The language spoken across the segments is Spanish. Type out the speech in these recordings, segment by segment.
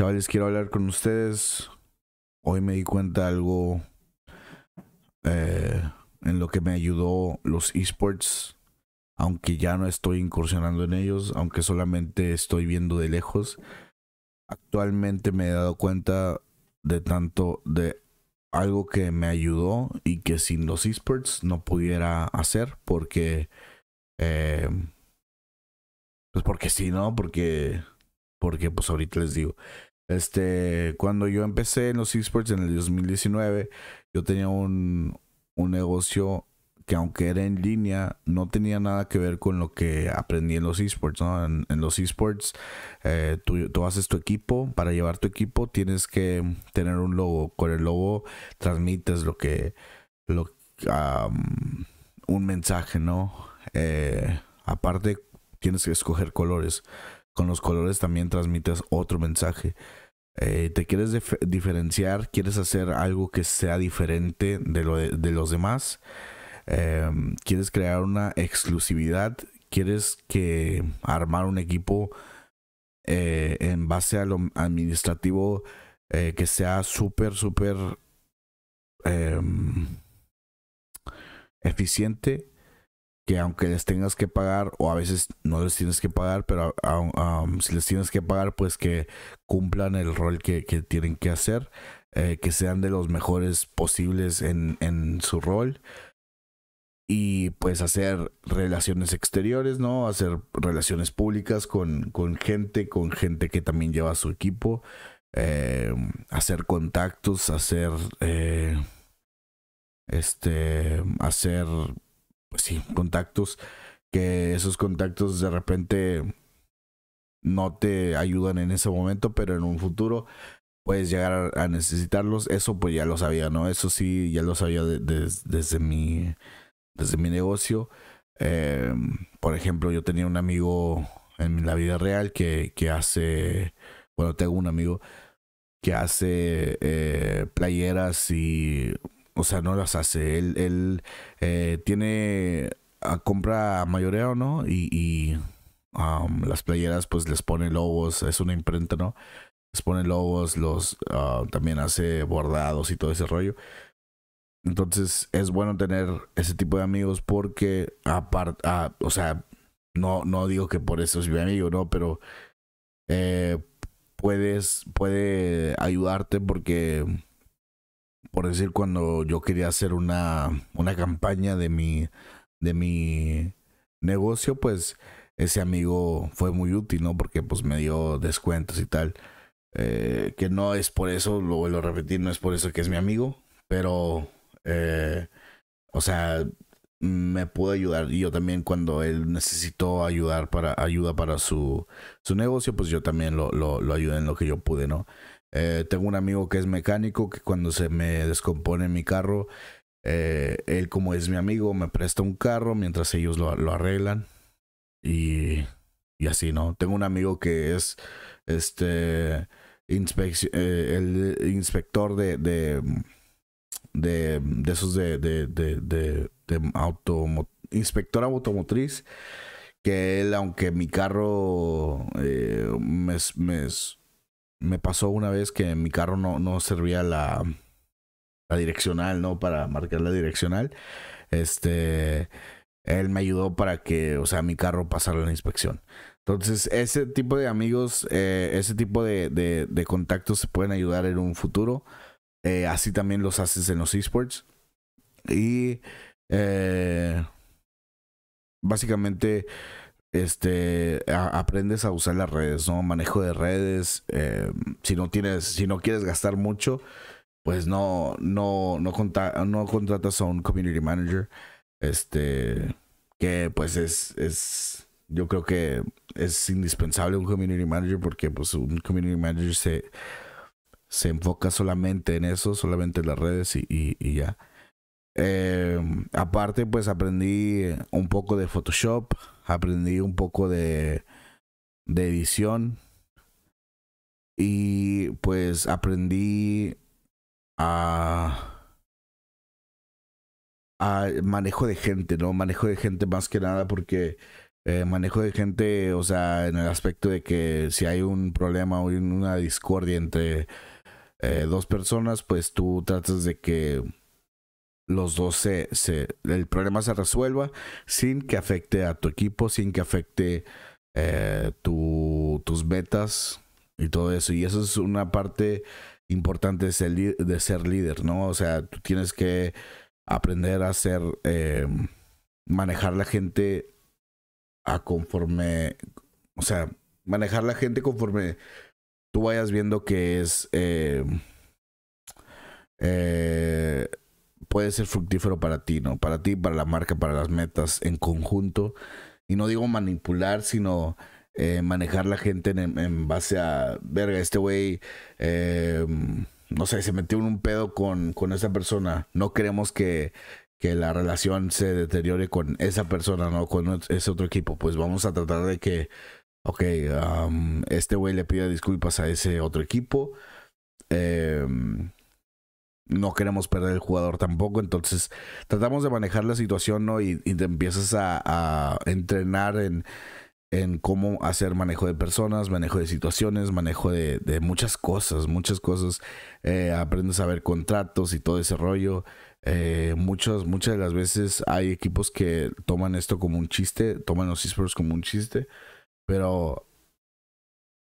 Chavales, quiero hablar con ustedes. Hoy me di cuenta de algo eh, en lo que me ayudó los esports, aunque ya no estoy incursionando en ellos, aunque solamente estoy viendo de lejos. Actualmente me he dado cuenta de tanto de algo que me ayudó y que sin los esports no pudiera hacer porque eh, pues porque sí, ¿no? Porque porque pues ahorita les digo. Este, cuando yo empecé en los esports en el 2019, yo tenía un, negocio que aunque era en línea, no tenía nada que ver con lo que aprendí en los esports. ¿no? En, los esports, eh, tú, haces tu equipo. Para llevar tu equipo tienes que tener un logo. Con el logo transmites lo que... Lo, un mensaje, ¿no? Eh, aparte, tienes que escoger colores. Con los colores también transmites otro mensaje. Eh, te quieres diferenciar, quieres hacer algo que sea diferente de, lo de, los demás, em, quieres crear una exclusividad, quieres que armar un equipo eh, en base a lo administrativo eh, que sea súper, súper em, eficiente que aunque les tengas que pagar, o a veces no les tienes que pagar, pero um, um, si les tienes que pagar, pues que cumplan el rol que, que tienen que hacer, eh, que sean de los mejores posibles en, en su rol. Y pues hacer relaciones exteriores, ¿no? Hacer relaciones públicas con, con gente, con gente que también lleva su equipo. Eh, hacer contactos, hacer... Eh, este, hacer pues sí, contactos, que esos contactos de repente no te ayudan en ese momento, pero en un futuro puedes llegar a necesitarlos. Eso pues ya lo sabía, ¿no? Eso sí, ya lo sabía desde, mi, desde mi negocio. Eh, por ejemplo, yo tenía un amigo en la vida real que, que hace, bueno, tengo un amigo que hace eh, playeras y o sea, no las hace. Él, él eh, tiene a ah, compra mayoreo, ¿no? Y, y um, las playeras, pues les pone lobos. Es una imprenta, ¿no? Les pone lobos, los ah, también hace bordados y todo ese rollo. Entonces es bueno tener ese tipo de amigos porque aparte, ah, o sea, no, no digo que por eso es mi amigo, no, pero eh, puedes, puede ayudarte porque por decir, cuando yo quería hacer una, una campaña de mi, de mi negocio, pues ese amigo fue muy útil, ¿no? Porque pues me dio descuentos y tal. Eh, que no es por eso, lo vuelvo a repetir, no es por eso que es mi amigo, pero, eh, o sea, me pudo ayudar. Y yo también cuando él necesitó para, ayuda para su, su negocio, pues yo también lo, lo, lo ayudé en lo que yo pude, ¿no? Eh, tengo un amigo que es mecánico que cuando se me descompone mi carro, eh, él como es mi amigo me presta un carro mientras ellos lo, lo arreglan y, y, así, ¿no? Tengo un amigo que es este eh, el inspector de, de, de, de esos de, de, de, de inspector automotriz que él, aunque mi carro me, me, me pasó una vez que mi carro no, no servía la, la direccional, ¿no? Para marcar la direccional. Este, él me ayudó para que, o sea, mi carro pasara la inspección. Entonces, ese tipo de amigos, eh, ese tipo de, de, de, contactos se pueden ayudar en un futuro. Eh, así también los haces en los esports. Y eh, básicamente este, aprendes a usar las redes, ¿no? Manejo de redes, eh, si no tienes, si no quieres gastar mucho, pues no, no, no, contratas a un community manager, este, que pues es, es, yo creo que es indispensable un community manager porque pues un community manager se, se enfoca solamente en eso, solamente en las redes y ya. Eh, aparte, pues aprendí un poco de Photoshop, aprendí un poco de, de edición y pues aprendí a, manejo de gente, ¿no? Manejo de gente más que nada porque eh, manejo de gente, o sea, en el aspecto de que si hay un problema o una discordia entre eh, dos personas, pues tú tratas de que los dos se, el problema se resuelva sin que afecte a tu equipo, sin que afecte eh, tu, tus metas y todo eso. Y eso es una parte importante de ser, de ser líder, ¿no? O sea, tú tienes que aprender a ser, eh, manejar la gente a conforme, o sea, manejar la gente conforme tú vayas viendo que es... eh, eh puede ser fructífero para ti, ¿no? Para ti, para la marca, para las metas en conjunto. Y no digo manipular, sino eh, manejar la gente en, base a, verga, este güey, em, no sé, se metió en un pedo con, con esa persona. No queremos que, que la relación se deteriore con esa persona, ¿no? Con ese otro equipo. Pues vamos a tratar de que, ok, este güey le pida disculpas a ese otro equipo. Em, no queremos perder el jugador tampoco. Entonces, tratamos de manejar la situación, ¿no? Y, y te empiezas a, a entrenar en, en, cómo hacer manejo de personas, manejo de situaciones, manejo de, de muchas cosas, muchas cosas. Eh, aprendes a ver contratos y todo ese rollo. Eh, muchas, muchas de las veces hay equipos que toman esto como un chiste, toman los esports como un chiste, pero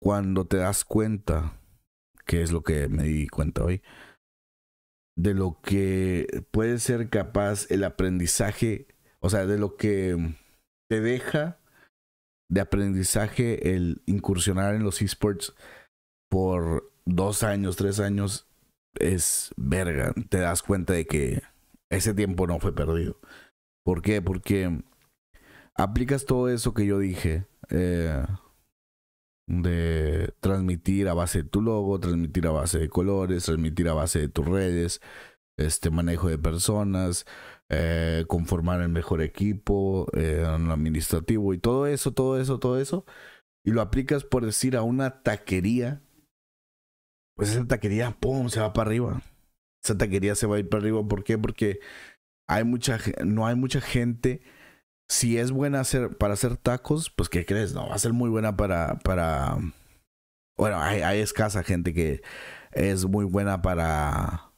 cuando te das cuenta, que es lo que me di cuenta hoy, de lo que puede ser capaz el aprendizaje, o sea, de lo que te deja de aprendizaje el incursionar en los esports por dos años, tres años, es verga. Te das cuenta de que ese tiempo no fue perdido. ¿Por qué? Porque aplicas todo eso que yo dije. Eh, de transmitir a base de tu logo, transmitir a base de colores, transmitir a base de tus redes, este manejo de personas, eh, conformar el mejor equipo, eh, administrativo y todo eso, todo eso, todo eso. Y lo aplicas por decir a una taquería. Pues esa taquería, ¡pum! se va para arriba. Esa taquería se va a ir para arriba. ¿Por qué? Porque hay mucha, no hay mucha gente si es buena hacer, para hacer tacos, pues ¿qué crees? No, va a ser muy buena para... para... Bueno, hay, escasa gente que es muy buena para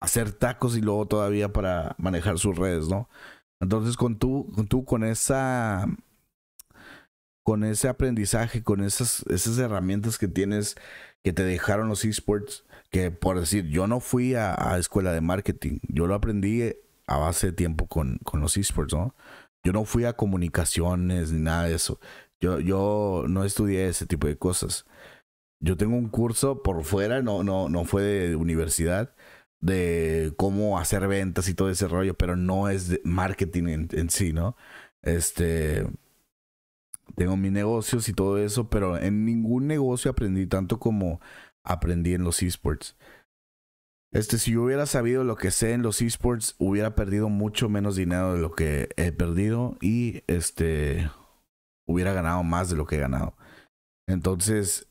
hacer tacos y luego todavía para manejar sus redes, ¿no? Entonces con tú, con, con esa... Con ese aprendizaje, con esas, esas herramientas que tienes, que te dejaron los esports, que por decir, yo no fui a, a escuela de marketing, yo lo aprendí a base de tiempo con, con los esports, ¿no? Yo no fui a comunicaciones ni nada de eso. Yo, yo no estudié ese tipo de cosas. Yo tengo un curso por fuera, no, no, no fue de universidad, de cómo hacer ventas y todo ese rollo, pero no es de marketing en, en sí, ¿no? Este, tengo mis negocios y todo eso, pero en ningún negocio aprendí tanto como aprendí en los esports. Este, si yo hubiera sabido lo que sé en los esports, hubiera perdido mucho menos dinero de lo que he perdido y este hubiera ganado más de lo que he ganado. Entonces,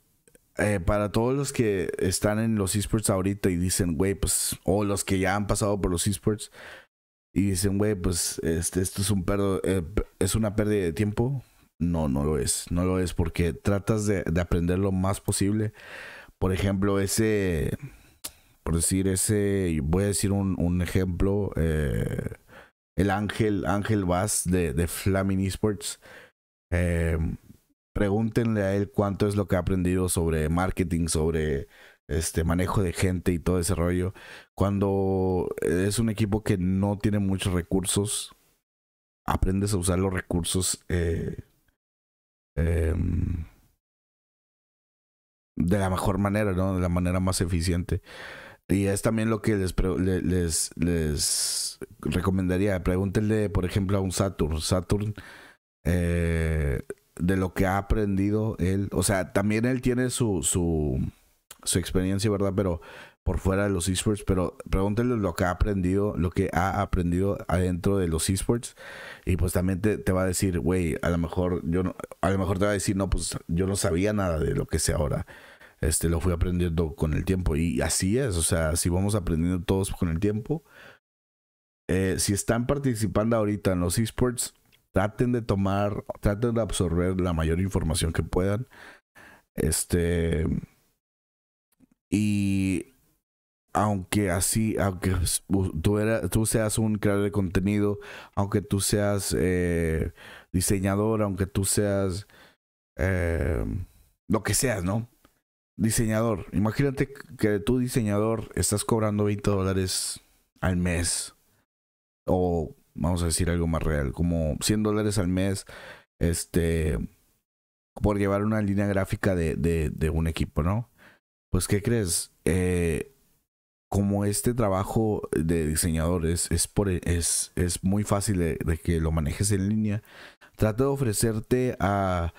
eh, para todos los que están en los esports ahorita y dicen, güey, pues, o los que ya han pasado por los esports y dicen, güey, pues, este, esto es un perdo, eh, es una pérdida de tiempo. No, no lo es, no lo es, porque tratas de, de aprender lo más posible. Por ejemplo, ese decir ese, voy a decir un, un ejemplo, eh, el Ángel, Ángel Vaz de, de Flaming Esports. Eh, pregúntenle a él cuánto es lo que ha aprendido sobre marketing, sobre este manejo de gente y todo ese rollo. Cuando es un equipo que no tiene muchos recursos, aprendes a usar los recursos eh, em, de la mejor manera, ¿no? De la manera más eficiente. Y es también lo que les, les, les recomendaría. Pregúntenle, por ejemplo, a un Saturn. Saturn, eh, de lo que ha aprendido él. O sea, también él tiene su, su, su experiencia, ¿verdad? Pero por fuera de los esports, pero pregúntenle lo que ha aprendido, lo que ha aprendido adentro de los esports y pues también te, va a decir, güey, a lo mejor yo a lo mejor te va a decir, no, pues yo no sabía nada de lo que sé ahora este, lo fui aprendiendo con el tiempo. Y así es, o sea, si vamos aprendiendo todos con el tiempo. Eh, si están participando ahorita en los esports, traten de tomar, traten de absorber la mayor información que puedan. Este. Y aunque así, aunque tú, tú seas un creador de contenido, aunque tú seas eh, diseñador, aunque tú seas eh, lo que seas, ¿no? diseñador, imagínate que tu diseñador estás cobrando 20 dólares al mes o vamos a decir algo más real, como 100 dólares al mes este por llevar una línea gráfica de, de, un equipo, ¿no? Pues, ¿qué crees? Eh, como este trabajo de diseñador e, es, es, muy fácil de, de, que lo manejes en línea, trata de ofrecerte a,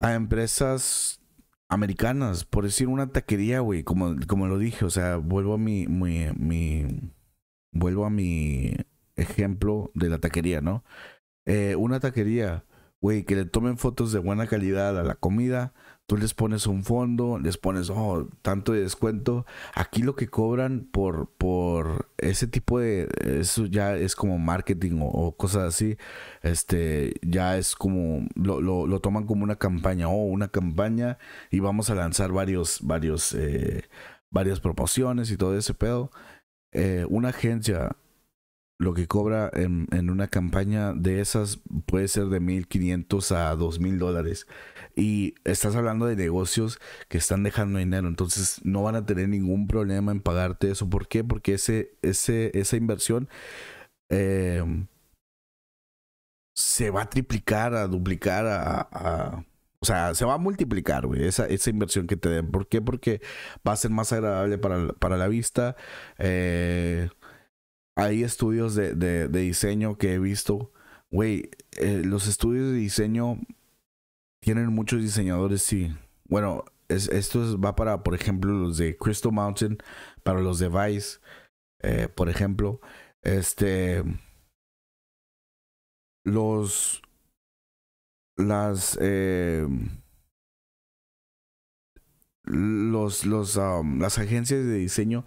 a empresas americanas, por decir una taquería, güey, como, como lo dije, o sea, vuelvo a mi, mi, mi vuelvo a mi ejemplo de la taquería, ¿no? Eh, una taquería, güey, que le tomen fotos de buena calidad a la comida, Tú les pones un fondo, les pones oh, tanto de descuento. Aquí lo que cobran por, por ese tipo de. Eso ya es como marketing o, cosas así. Este ya es como. Lo, toman como una campaña. o una campaña y vamos a lanzar varios, varios, eh, varias promociones y todo ese pedo. Eh, una agencia lo que cobra en, una campaña de esas puede ser de 1.500 a 2.000 dólares. Y estás hablando de negocios que están dejando dinero, entonces no van a tener ningún problema en pagarte eso. ¿Por qué? Porque ese, ese, esa inversión eh, se va a triplicar, a duplicar, a, o sea, se va a multiplicar, güey, esa, esa, inversión que te den. ¿Por qué? Porque va a ser más agradable para, para la vista. Eh, hay estudios de, de, diseño que he visto. Güey, eh, los estudios de diseño tienen muchos diseñadores, sí. Bueno, esto es, va para, por ejemplo, los de Crystal Mountain, para los de Vice, eh, por ejemplo. Este. Los. Las. Em, los, los las agencias de diseño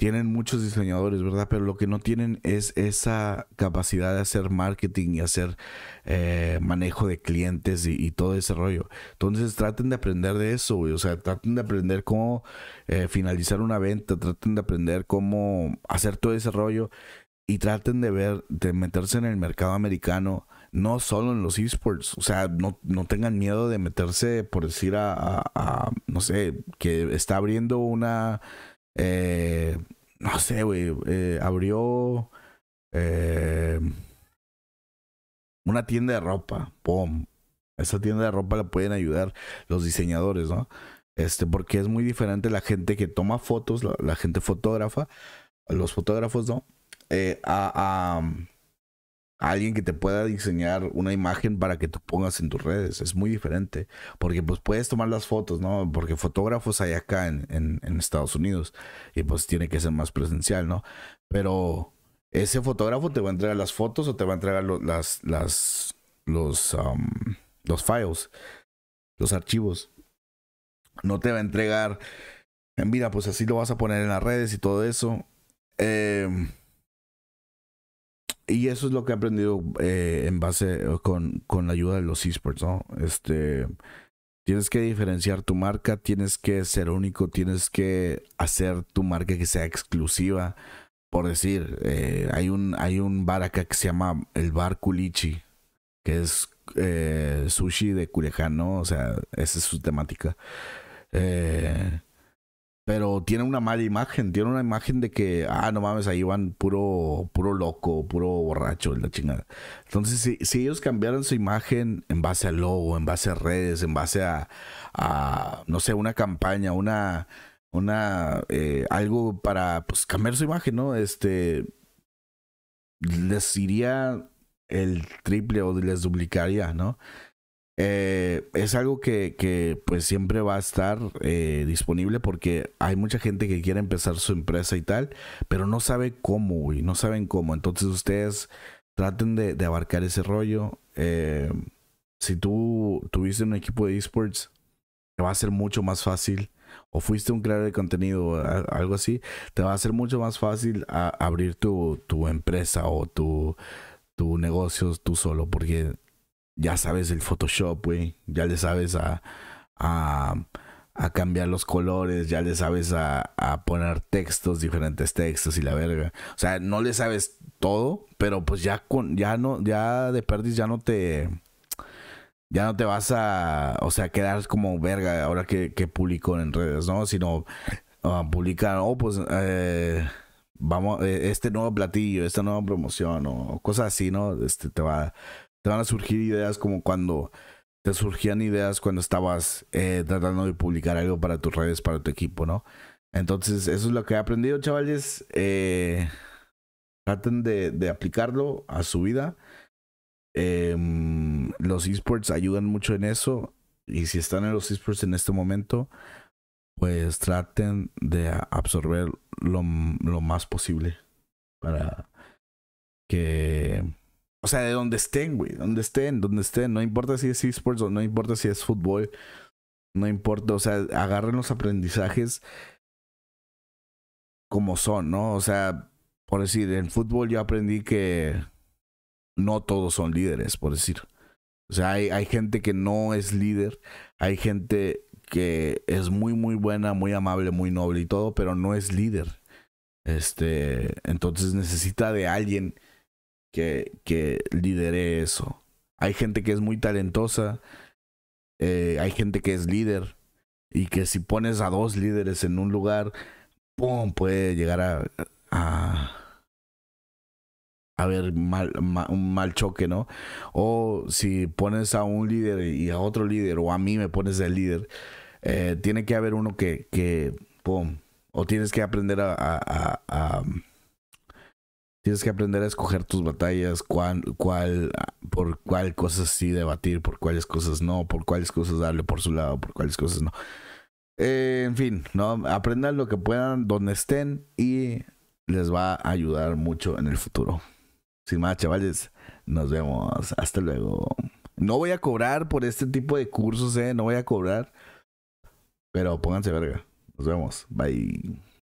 tienen muchos diseñadores, ¿verdad? Pero lo que no tienen es esa capacidad de hacer marketing y hacer eh, manejo de clientes y, todo ese rollo. Entonces traten de aprender de eso, güey. O sea, traten de aprender cómo eh, finalizar una venta, traten de aprender cómo hacer todo ese rollo y traten de ver, de meterse en el mercado americano no solo en los esports, o sea, no, tengan miedo de meterse, por decir, a, no sé, que está abriendo una eh, no sé, güey. Eh, abrió eh, una tienda de ropa. ¡Pum! Esa tienda de ropa la pueden ayudar los diseñadores, ¿no? Este, porque es muy diferente la gente que toma fotos, la, gente fotógrafa, los fotógrafos, ¿no? Eh, a, a alguien que te pueda diseñar una imagen para que tú pongas en tus redes. Es muy diferente. Porque pues puedes tomar las fotos, ¿no? Porque fotógrafos hay acá en, en, Estados Unidos. Y pues tiene que ser más presencial, ¿no? Pero ese fotógrafo te va a entregar las fotos o te va a entregar las, las, los, um, los files, los archivos. No te va a entregar, en mira, pues así lo vas a poner en las redes y todo eso. Eh, y eso es lo que he aprendido eh, en base eh, con, con, la ayuda de los esports, ¿no? Este, tienes que diferenciar tu marca, tienes que ser único, tienes que hacer tu marca que sea exclusiva. Por decir, eh, hay un hay un bar acá que se llama el bar Kulichi, que es eh, sushi de Culiacán, O sea, esa es su temática. Eh, pero tiene una mala imagen, tiene una imagen de que, ah, no mames, ahí van puro, puro loco, puro borracho, la chingada. Entonces, si, si ellos cambiaran su imagen en base al logo, en base a redes, en base a, no sé, una campaña, una, una, eh, algo para, pues, cambiar su imagen, ¿no? Este, les iría el triple o les duplicaría, ¿no? Eh, es algo que, pues siempre va a estar eh, disponible porque hay mucha gente que quiere empezar su empresa y tal, pero no sabe cómo, güey, no saben cómo. Entonces ustedes traten de, abarcar ese rollo. Eh, si tú tuviste un equipo de esports, te va a ser mucho más fácil. O fuiste un creador de contenido, algo así, te va a ser mucho más fácil abrir tu, empresa o tu, tu negocio tú solo, porque ya sabes el Photoshop, güey, ya le sabes a, a, cambiar los colores, ya le sabes a, poner textos, diferentes textos y la verga. O sea, no le sabes todo, pero pues ya con, ya no, ya de perdiz ya no te ya no te vas a, o sea, quedar como verga ahora que, publico en redes, ¿no? Sino a ah, publicar, oh, pues, eh, vamos, eh, este nuevo platillo, esta nueva promoción o cosas así, ¿no? Este te va, te van a surgir ideas como cuando te surgían ideas cuando estabas eh, tratando de publicar algo para tus redes, para tu equipo, ¿no? Entonces, eso es lo que he aprendido, chavales. Eh, traten de, aplicarlo a su vida. Em, los esports ayudan mucho en eso. Y si están en los esports en este momento, pues traten de absorber lo, lo más posible para que o sea, de donde estén, güey. Donde estén, donde estén. No importa si es esports o no importa si es fútbol. No importa. O sea, agarren los aprendizajes como son, ¿no? O sea, por decir, en fútbol yo aprendí que no todos son líderes, por decir. O sea, hay, hay gente que no es líder. Hay gente que es muy, muy buena, muy amable, muy noble y todo, pero no es líder. Este, entonces necesita de alguien que, que lidere eso. Hay gente que es muy talentosa, eh, hay gente que es líder y que si pones a dos líderes en un lugar, ¡pum! puede llegar a, a, a haber mal, un mal choque, ¿no? O si pones a un líder y a otro líder, o a mí me pones el líder, eh, tiene que haber uno que, que ¡pum! o tienes que aprender a, a Tienes que aprender a escoger tus batallas, cuál, por cuál cosas sí debatir, por cuáles cosas no, por cuáles cosas darle por su lado, por cuáles cosas no. Eh, en fin, ¿no? aprendan lo que puedan, donde estén y les va a ayudar mucho en el futuro. Sin más, chavales, nos vemos. Hasta luego. No voy a cobrar por este tipo de cursos, ¿eh? No voy a cobrar. Pero pónganse verga. Nos vemos. Bye.